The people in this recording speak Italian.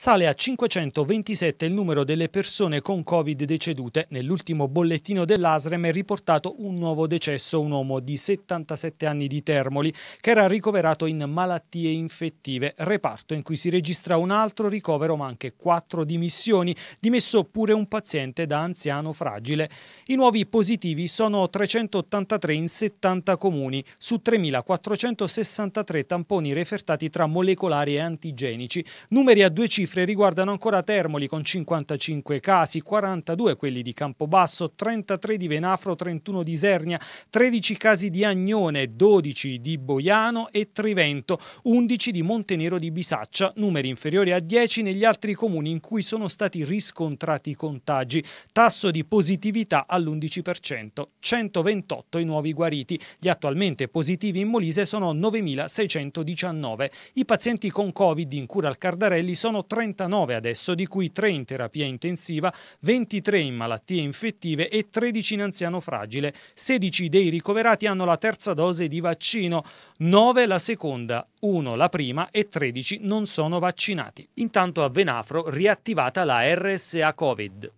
Sale a 527 il numero delle persone con Covid decedute. Nell'ultimo bollettino dell'ASREM è riportato un nuovo decesso, un uomo di 77 anni di Termoli, che era ricoverato in malattie infettive, reparto in cui si registra un altro ricovero ma anche quattro dimissioni, dimesso pure un paziente da anziano fragile. I nuovi positivi sono 383 in 70 comuni, su 3.463 tamponi refertati tra molecolari e antigenici, numeri a due cifre cifre riguardano ancora Termoli con 55 casi, 42 quelli di Campobasso, 33 di Venafro, 31 di Isernia, 13 casi di Agnone, 12 di Boiano e Trivento, 11 di Montenero di Bisaccia, numeri inferiori a 10 negli altri comuni in cui sono stati riscontrati i contagi. Tasso di positività all'11%, 128 i nuovi guariti. Gli attualmente positivi in Molise sono 9.619. I pazienti con Covid in cura al Cardarelli sono 3 39 adesso, di cui 3 in terapia intensiva, 23 in malattie infettive e 13 in anziano fragile. 16 dei ricoverati hanno la terza dose di vaccino, 9 la seconda, 1 la prima e 13 non sono vaccinati. Intanto a Venafro riattivata la RSA Covid.